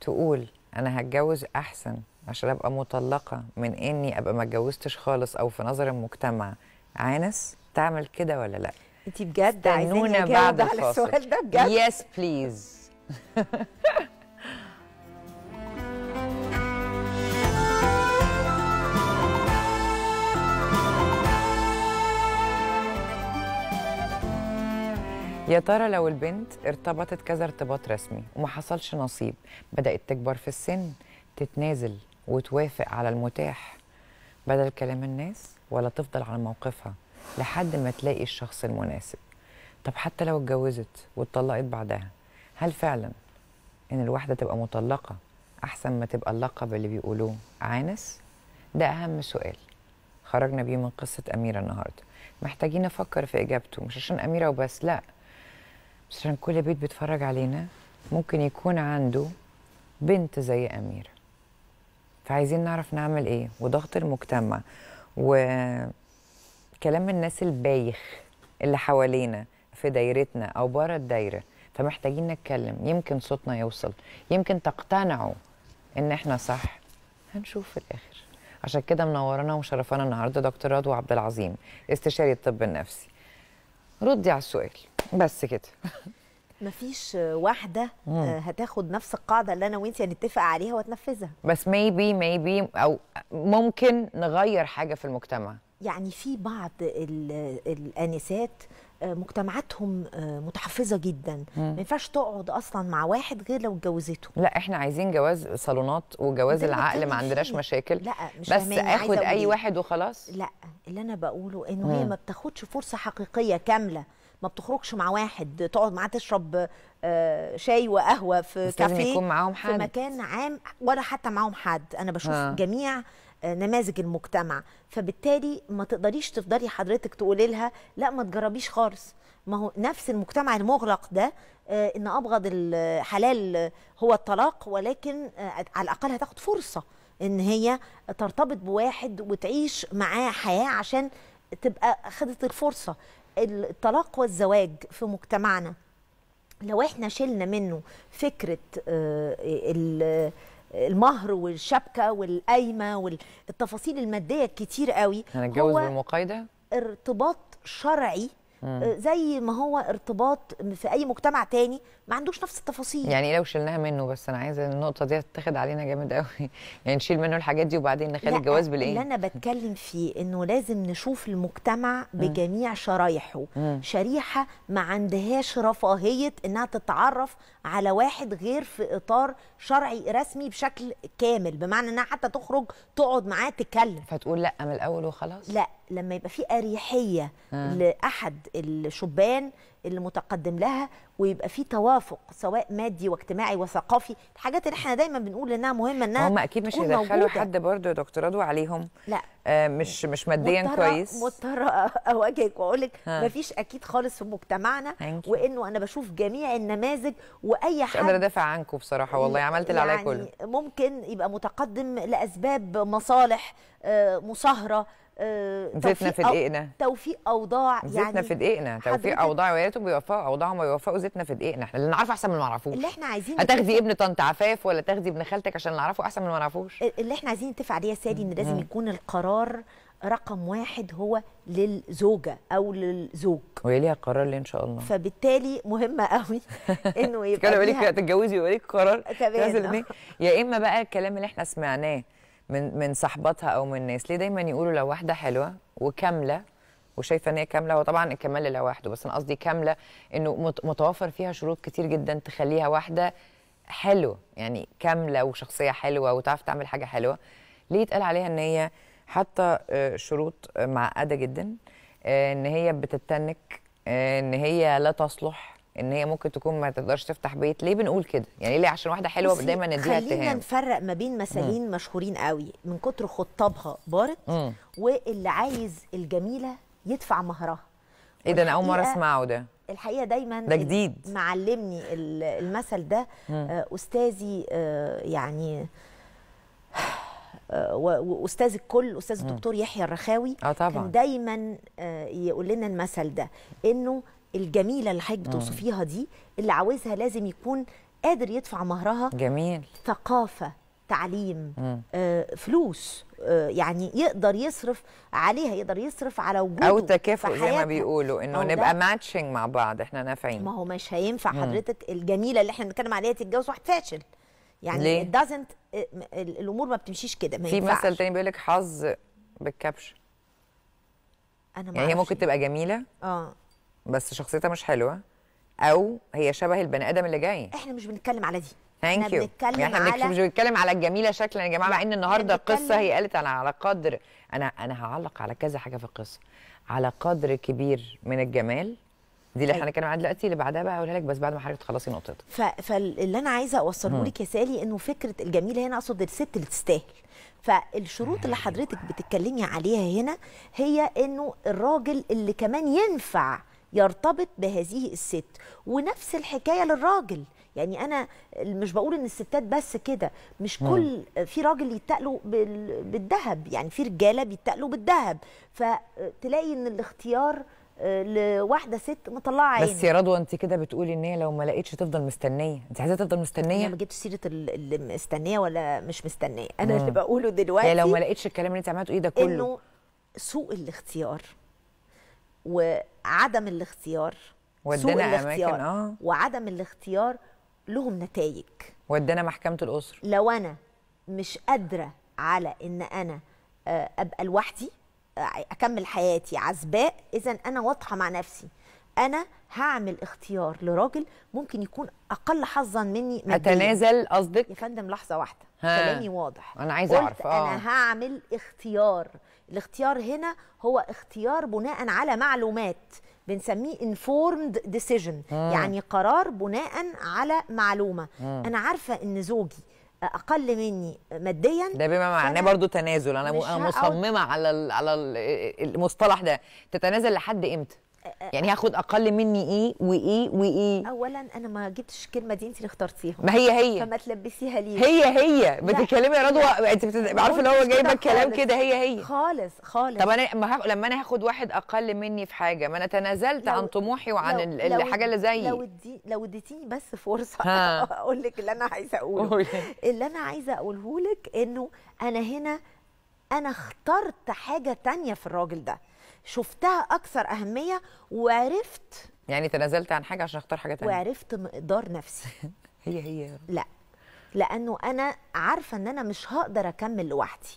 تقول انا هتجوز احسن عشان ابقى مطلقه من اني ابقى ما اتجوزتش خالص او في نظر المجتمع عانس تعمل كده ولا لا انت بجد عايزين بعد على السؤال ده بجد يس بليز يا ترى لو البنت ارتبطت كذا ارتباط رسمي وما حصلش نصيب بدأت تكبر في السن تتنازل وتوافق على المتاح بدل كلام الناس ولا تفضل على موقفها لحد ما تلاقي الشخص المناسب طب حتى لو اتجوزت واتطلقت بعدها هل فعلا ان الواحده تبقى مطلقه احسن ما تبقى اللقب اللي بيقولوه عانس ده اهم سؤال خرجنا بيه من قصه اميره النهارده محتاجين نفكر في اجابته مش عشان اميره وبس لا مش عشان كل بيت بيتفرج علينا ممكن يكون عنده بنت زي اميره فعايزين نعرف نعمل ايه وضغط المجتمع وكلام الناس البايخ اللي حوالينا في دايرتنا او بره الدايره فمحتاجين نتكلم يمكن صوتنا يوصل يمكن تقتنعوا ان احنا صح هنشوف في الاخر عشان كده منورانا ومشرفانا النهارده دكتور رضوى عبد العظيم استشاري الطب النفسي ردي على السؤال بس كده مفيش واحده آه، هتاخد نفس القاعده اللي انا وأنتي هنتفق عليها وتنفذها بس ميبي ميبي او ممكن نغير حاجه في المجتمع يعني في بعض الانسات آه، مجتمعاتهم آه، متحفظه جدا ما ينفعش تقعد اصلا مع واحد غير لو اتجوزته لا احنا عايزين جواز صالونات وجواز العقل ما عندناش مشاكل لا مش بس اخد اي إيه. واحد وخلاص لا اللي انا بقوله انه هي ما بتاخدش فرصه حقيقيه كامله ما بتخرجش مع واحد تقعد معاه تشرب آه، شاي وقهوه في كافيه يكون معاهم حد. في مكان عام ولا حتى معاهم حد انا بشوف آه. جميع آه، نماذج المجتمع فبالتالي ما تقدريش تفضلي حضرتك تقولي لها لا ما تجربيش خالص ما هو نفس المجتمع المغلق ده آه، ان ابغض الحلال هو الطلاق ولكن على الاقل هتاخد فرصه ان هي ترتبط بواحد وتعيش معاه حياه عشان تبقى خدت الفرصه الطلاق والزواج في مجتمعنا لو احنا شلنا منه فكره آه، المهر والشبكه والقايمه والتفاصيل الماديه الكتير قوي هنتجوز يعني بالمقايده ارتباط شرعي آه، زي ما هو ارتباط في اي مجتمع تاني ما عندوش نفس التفاصيل يعني ايه لو شلناها منه بس انا عايزه النقطه دي تتاخد علينا جامد قوي يعني نشيل منه الحاجات دي وبعدين نخلي الجواز بالايه اللي انا بتكلم فيه انه لازم نشوف المجتمع بجميع شرايحه شريحه ما عندهاش رفاهيه انها تتعرف على واحد غير في اطار شرعي رسمي بشكل كامل بمعنى انها حتى تخرج تقعد معاه تتكلم فتقول لا من الاول وخلاص لا لما يبقى في اريحيه لاحد الشبان اللي متقدم لها ويبقى في توافق سواء مادي واجتماعي وثقافي الحاجات اللي احنا دايما بنقول انها مهمه انها هم اكيد مش هيدخلوا حد برضه يا دكتور رضوى عليهم لا آه مش مش ماديا مضطرة كويس مضطره اواجهك واقول لك مفيش اكيد خالص في مجتمعنا وانه انا بشوف جميع النماذج واي حد مش قادره ادافع عنكم بصراحه والله عملت اللي يعني عليا كله ممكن يبقى متقدم لاسباب مصالح آه مصاهره آه، زيتنا في دقيقنا توفيق اوضاع زيتنا في يعني دقيقنا توفيق اوضاع ويا ريتهم بيوفقوا اوضاعهم ويوفقوا زيتنا في دقيقنا احنا اللي نعرفه احسن من ما نعرفوش اللي احنا عايزين هتاخدي ابن طنط عفاف ولا تاخدي ابن خالتك عشان نعرفه احسن من ما نعرفوش اللي احنا عايزين نتفق عليه يا سادي ان لازم يكون القرار رقم واحد هو للزوجة أو للزوج وهي ليها قرار ليه إن شاء الله فبالتالي مهمة قوي إنه يبقى تتجوزي ويبقى قرار يا إما بقى الكلام اللي إحنا سمعناه من من صاحباتها او من الناس ليه دايما يقولوا لو واحده حلوه وكامله وشايفه ان هي كامله هو طبعا الكمال لوحده بس انا قصدي كامله انه متوفر فيها شروط كتير جدا تخليها واحده حلوه يعني كامله وشخصيه حلوه وتعرف تعمل حاجه حلوه ليه يتقال عليها ان هي حاطه آه، شروط معقده جدا آه، ان هي بتتنك آه، ان هي لا تصلح ان هي ممكن تكون ما تقدرش تفتح بيت ليه بنقول كده يعني ليه عشان واحده حلوه دايما نديها اتهام خلينا نفرق ما بين مثالين مشهورين قوي من كتر خطابها بارت مم. واللي عايز الجميله يدفع مهرها ايه ده انا اول مره اسمعه ده الحقيقه دايما ده جديد معلمني المثل ده مم. آه، استاذي آه، يعني آه، واستاذ الكل استاذ الدكتور يحيى الرخاوي آه طبعا. كان دايما يقول لنا المثل ده انه الجميله اللي حضرتك بتوصفيها دي اللي عاوزها لازم يكون قادر يدفع مهرها جميل ثقافه تعليم آه، فلوس آه، يعني يقدر يصرف عليها يقدر يصرف على وجوده او تكافؤ زي ما بيقولوا انه نبقى ماتشنج مع بعض احنا نافعين ما هو مش هينفع مم. حضرتك الجميله اللي احنا بنتكلم عليها تتجوز واحد فاشل يعني دازنت آه، الامور ما بتمشيش كده ما في مثل تاني بيقول لك حظ بالكبش انا ما يعني هي ممكن تبقى جميله اه بس شخصيتها مش حلوه او هي شبه البني ادم اللي جاي احنا مش بنتكلم على دي ثانك يو احنا يعني على... مش بنتكلم على الجميله شكلا يا جماعه مع ان النهارده القصه هي قالت انا على قدر انا انا هعلق على كذا حاجه في القصه على قدر كبير من الجمال دي اللي احنا هنتكلم عنها دلوقتي اللي بعدها بقى هقولها لك بس بعد ما حضرتك تخلصي نقطتك ف... فاللي انا عايزه اوصله لك يا سالي انه فكره الجميله هنا اقصد الست اللي تستاهل فالشروط اللي حضرتك بتتكلمي عليها هنا هي انه الراجل اللي كمان ينفع يرتبط بهذه الست ونفس الحكايه للراجل يعني انا مش بقول ان الستات بس كده مش نعم. كل في راجل يتقلوا بالذهب يعني في رجاله بيتقلوا بالذهب فتلاقي ان الاختيار آه، لواحده ست مطلعه عيني بس يا رضوى انت كده بتقولي ان هي لو ما لقيتش تفضل مستنيه انت عايزاها تفضل مستنيه انا ما جبتش سيره اللي مستنيه ولا مش مستنيه انا مم. نعم. اللي بقوله دلوقتي هي لو ما لقيتش الكلام اللي انت عملته ايه ده كله انه سوء الاختيار وعدم الاختيار ودنا سوء الاختيار أماكن آه. وعدم الاختيار لهم نتائج ودنا محكمه الاسره لو انا مش قادره على ان انا آه، ابقى لوحدي آه، اكمل حياتي عزباء اذا انا واضحه مع نفسي انا هعمل اختيار لراجل ممكن يكون اقل حظا مني اتنازل قصدك يا فندم لحظه واحده كلامي واضح انا عايزه اعرف آه. انا هعمل اختيار الاختيار هنا هو اختيار بناء على معلومات بنسميه informed decision مم. يعني قرار بناء على معلومه مم. انا عارفه ان زوجي اقل مني ماديا ده بما معناه برضو تنازل انا مصممه على على المصطلح ده تتنازل لحد امتى يعني هاخد اقل مني ايه وايه وايه اولا انا ما جبتش الكلمه دي انت اللي اخترتيها ما هي هي فما تلبسيها ليه هي هي بتتكلمي يا رضوى انت بتت... عارفه اللي هو جايبه الكلام كده هي هي خالص خالص طب انا ما هاخد... لما انا هاخد واحد اقل مني في حاجه ما انا تنازلت لو... عن طموحي وعن لو... ال... الحاجه اللي زيي لو دي... لو اديتيني بس فرصه اقول لك اللي انا عايزه اقوله اللي انا عايزه اقوله لك انه انا هنا انا اخترت حاجه تانية في الراجل ده شفتها اكثر اهميه وعرفت يعني تنازلت عن حاجه عشان اختار حاجه ثانيه وعرفت مقدار نفسي هي هي لا لانه انا عارفه ان انا مش هقدر اكمل لوحدي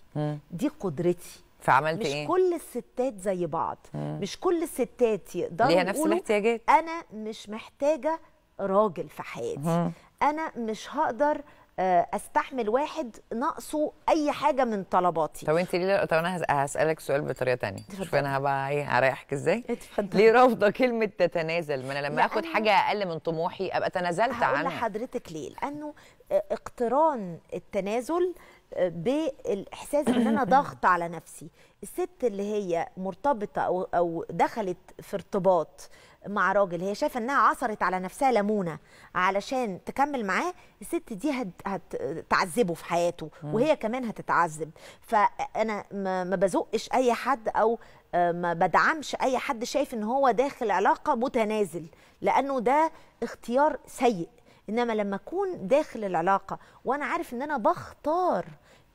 دي قدرتي فعملت مش ايه؟ مش كل الستات زي بعض مم. مش كل الستات يقدروا ليها نفس الاحتياجات انا مش محتاجه راجل في حياتي مم. انا مش هقدر آه، استحمل واحد ناقصه اي حاجه من طلباتي طب انت ليه طب انا هسالك سؤال بطريقه ثانيه شوف انا هبقى ايه هريحك ازاي اتفضل ليه رافضه كلمه تتنازل ما انا لما اخد حاجه اقل من طموحي ابقى تنازلت عنها هقول لحضرتك ليه لانه آه، اقتران التنازل آه، بالاحساس ان انا ضغط على نفسي الست اللي هي مرتبطه او او دخلت في ارتباط مع راجل هي شايفه انها عصرت على نفسها ليمونه علشان تكمل معاه الست دي هت... هتعذبه في حياته وهي كمان هتتعذب فانا ما بزقش اي حد او ما بدعمش اي حد شايف ان هو داخل علاقه متنازل لانه ده اختيار سيء انما لما اكون داخل العلاقه وانا عارف ان انا بختار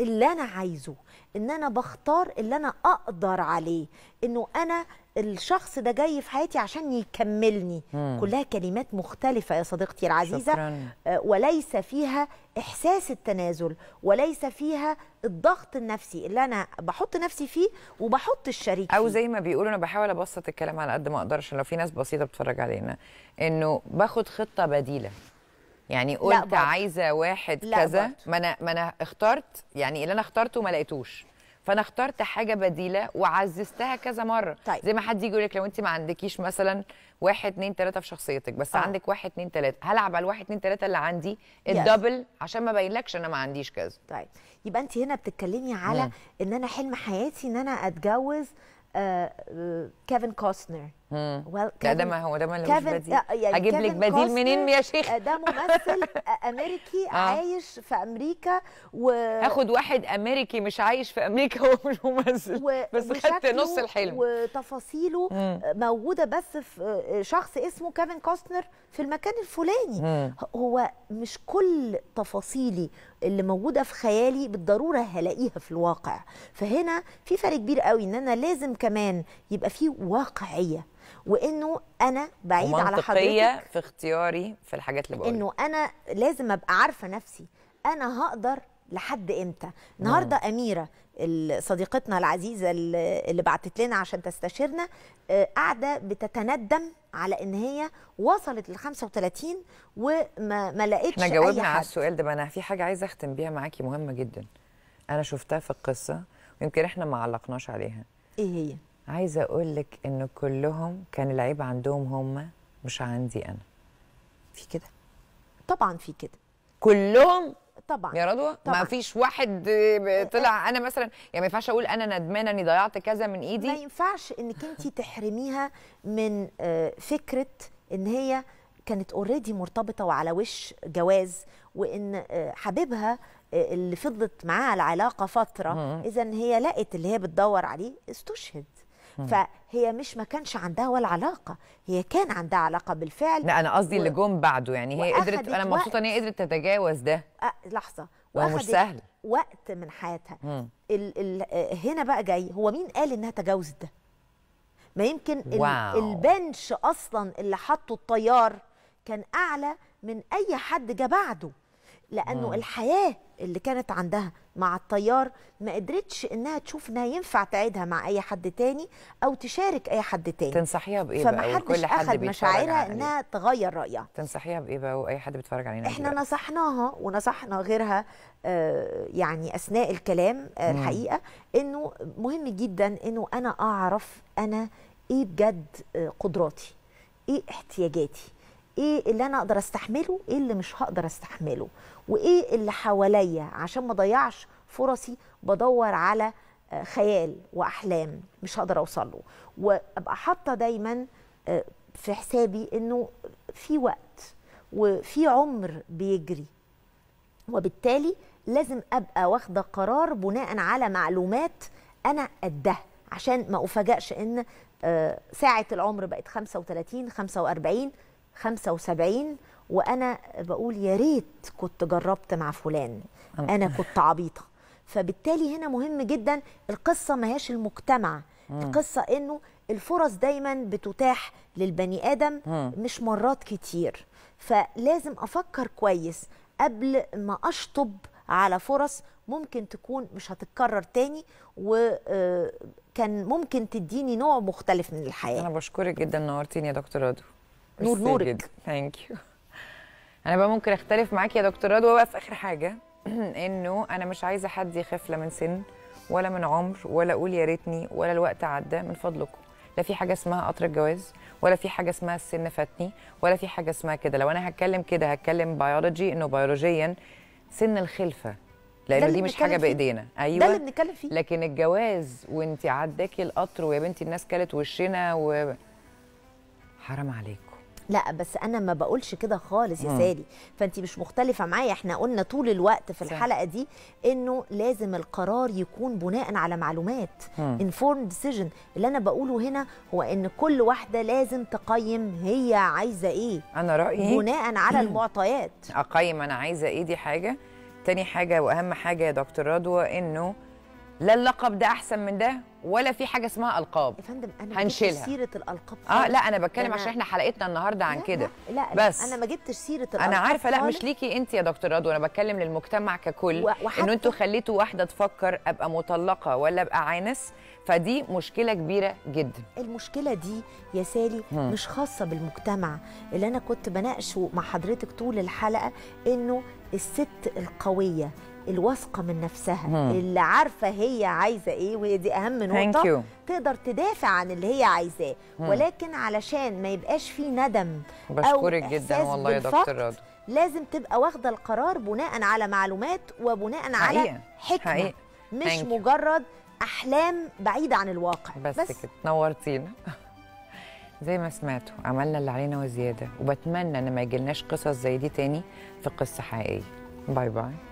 اللي انا عايزه ان انا بختار اللي انا اقدر عليه انه انا الشخص ده جاي في حياتي عشان يكملني مم. كلها كلمات مختلفة يا صديقتي العزيزة شكرا. آه، وليس فيها إحساس التنازل وليس فيها الضغط النفسي اللي أنا بحط نفسي فيه وبحط الشريك أو زي ما بيقولوا أنا بحاول أبسط الكلام على قد ما أقدر عشان لو في ناس بسيطة بتتفرج علينا إنه باخد خطة بديلة يعني قلت عايزه واحد لا كذا برضو. ما انا ما انا اخترت يعني اللي انا اخترته ما لقيتوش فانا اخترت حاجه بديله وعززتها كذا مره طيب. زي ما حد يجي يقول لك لو انت ما عندكيش مثلا واحد اتنين تلاته في شخصيتك بس آه. عندك واحد اتنين تلاته هلعب على الواحد اتنين تلاته اللي عندي الدبل عشان ما بينلكش انا ما عنديش كذا طيب يبقى انت هنا بتتكلمي على مم. نعم. ان انا حلم حياتي ان انا اتجوز آه, آه، كيفن كوستنر well, لا ده ما هو ده ما لهوش بديل آه، آه، يعني هجيب لك بديل منين يا شيخ آه، ده ممثل امريكي عايش في امريكا و هاخد واحد امريكي مش عايش في امريكا هو مش ممثل و... بس خدت نص الحلم وتفاصيله موجوده بس في شخص اسمه كيفن كوستنر في المكان الفلاني هو مش كل تفاصيلي اللي موجوده في خيالي بالضروره هلاقيها في الواقع فهنا في فرق كبير قوي ان انا لازم كمان يبقى في واقعيه وانه انا بعيد على حضرتك في اختياري في الحاجات اللي بقولها انه انا لازم ابقى عارفه نفسي انا هقدر لحد امتى النهارده اميره صديقتنا العزيزه اللي بعتت لنا عشان تستشيرنا آه، قاعده بتتندم على ان هي وصلت ل 35 وما ما لقيتش احنا جاوبنا على السؤال ده بقى انا في حاجه عايزه اختم بيها معاكي مهمه جدا انا شفتها في القصه ويمكن احنا ما علقناش عليها ايه هي عايزه اقول لك ان كلهم كان العيب عندهم هم مش عندي انا في كده طبعا في كده كلهم طبعا يا رضوى ما فيش واحد طلع انا مثلا يعني ما ينفعش اقول انا ندمانه اني ضيعت كذا من ايدي ما ينفعش انك انت تحرميها من آه، فكره ان هي كانت اوريدي مرتبطه وعلى وش جواز وان آه، حبيبها آه، اللي فضلت معاها العلاقه فتره اذا هي لقت اللي هي بتدور عليه استشهد فهي مش ما كانش عندها ولا علاقه هي كان عندها علاقه بالفعل لا انا قصدي و... اللي جم بعده يعني هي قدرت انا مبسوطه ان هي قدرت تتجاوز ده أه لحظه وهو مش سهل وقت من حياتها ال ال هنا بقى جاي هو مين قال انها تجاوزت ده ما يمكن ال البنش اصلا اللي حطه الطيار كان اعلى من اي حد جه بعده لانه مم. آه. الحياه اللي كانت عندها مع الطيار ما قدرتش انها تشوف انها ينفع تعيدها مع اي حد تاني او تشارك اي حد تاني تنصحيها بايه بقى كل حد اخذ مشاعرها انها تغير رايها تنصحيها بايه بقى واي حد بيتفرج علينا احنا بقى. نصحناها ونصحنا غيرها آه، يعني اثناء الكلام الحقيقه الحقيقه انه مهم جدا انه انا اعرف انا ايه بجد آه، قدراتي ايه احتياجاتي ايه اللي انا اقدر استحمله ايه اللي مش هقدر استحمله وايه اللي حواليا عشان ما اضيعش فرصي بدور على آه، خيال واحلام مش هقدر اوصل له وابقى حاطه دايما آه، في حسابي انه في وقت وفي عمر بيجري وبالتالي لازم ابقى واخده قرار بناء على معلومات انا قدها عشان ما افاجئش ان آه، ساعه العمر بقت 35 45 75 وانا بقول يا ريت كنت جربت مع فلان انا كنت عبيطه فبالتالي هنا مهم جدا القصه ما هياش المجتمع القصه انه الفرص دايما بتتاح للبني ادم مش مرات كتير فلازم افكر كويس قبل ما اشطب على فرص ممكن تكون مش هتتكرر تاني وكان آه، ممكن تديني نوع مختلف من الحياه انا بشكرك جدا نورتيني يا دكتور رادو نور نورك ثانك يو انا بقى ممكن اختلف معاك يا دكتور رضوى بقى في اخر حاجه انه انا مش عايزه حد يخاف لا من سن ولا من عمر ولا اقول يا ريتني ولا الوقت عدى من فضلكم لا في حاجه اسمها قطر الجواز ولا في حاجه اسمها السن فاتني ولا في حاجه اسمها كده لو انا هتكلم كده هتكلم بيولوجي انه بيولوجيا سن الخلفه لان دي مش حاجه بايدينا ايوه ده اللي بنتكلم فيه لكن الجواز وانت عداكي القطر ويا بنتي الناس كلت وشنا و حرام عليك لا بس انا ما بقولش كده خالص يا سالي فانت مش مختلفه معايا احنا قلنا طول الوقت في الحلقه دي انه لازم القرار يكون بناء على معلومات انفورم ديسيجن اللي انا بقوله هنا هو ان كل واحده لازم تقيم هي عايزه ايه انا رايي بناء على المعطيات اقيم انا عايزه ايه دي حاجه تاني حاجه واهم حاجه يا دكتور رضوى انه لا اللقب ده احسن من ده ولا في حاجه اسمها القاب يا فندم انا هنشيلها سيره الالقاب اه لا انا بتكلم أنا... عشان احنا حلقتنا النهارده عن كده لا, لا, بس انا ما جبتش سيره الالقاب انا عارفه لا مش ليكي انت يا دكتور رضوى انا بتكلم للمجتمع ككل وحتى... انه انتوا خليتوا واحده تفكر ابقى مطلقه ولا ابقى عانس فدي مشكله كبيره جدا المشكله دي يا سالي هم. مش خاصه بالمجتمع اللي انا كنت بناقشه مع حضرتك طول الحلقه انه الست القويه الواثقه من نفسها مم. اللي عارفه هي عايزه ايه وهي دي اهم نقطه تقدر تدافع عن اللي هي عايزاه ولكن علشان ما يبقاش في ندم بشكرك جدا والله يا دكتور رضا لازم تبقى واخده القرار بناء على معلومات وبناء حقيقة. على حكمه حقيقة. مش مجرد احلام بعيده عن الواقع بس, بس. كده نورتينا زي ما سمعتوا عملنا اللي علينا وزياده وبتمنى ان ما يجيلناش قصص زي دي تاني في قصه حقيقيه باي باي